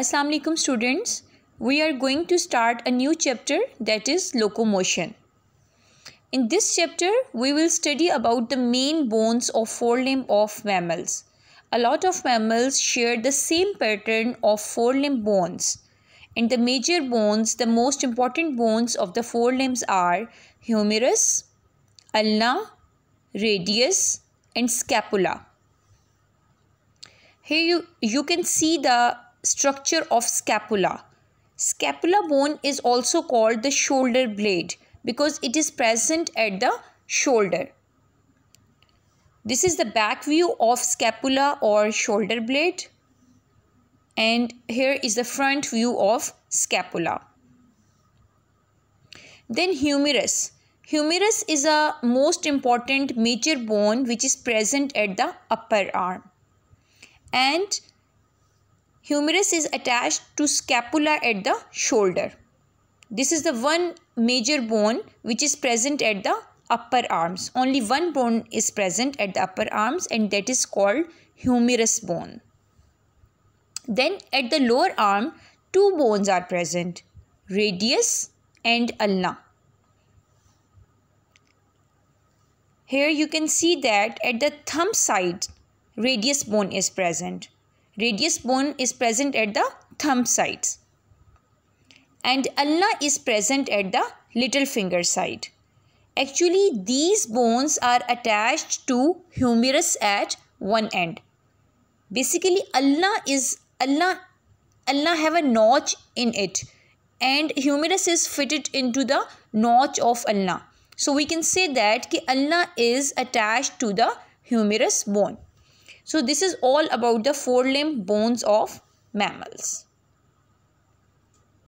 Assalamualaikum students we are going to start a new chapter that is locomotion in this chapter we will study about the main bones of forelimb of mammals a lot of mammals share the same pattern of forelimb bones and the major bones the most important bones of the forelimbs are humerus ulna radius and scapula here you, you can see the structure of scapula. Scapula bone is also called the shoulder blade because it is present at the shoulder. This is the back view of scapula or shoulder blade. And here is the front view of scapula. Then humerus. Humerus is a most important major bone which is present at the upper arm. And humerus is attached to scapula at the shoulder. This is the one major bone which is present at the upper arms. Only one bone is present at the upper arms and that is called humerus bone. Then at the lower arm, two bones are present, radius and ulna. Here you can see that at the thumb side, radius bone is present. Radius bone is present at the thumb sides. And ulna is present at the little finger side. Actually, these bones are attached to humerus at one end. Basically, ulna is ulna ulna have a notch in it and humerus is fitted into the notch of ulna. So we can say that ki ulna is attached to the humerus bone. So this is all about the forelimb bones of mammals.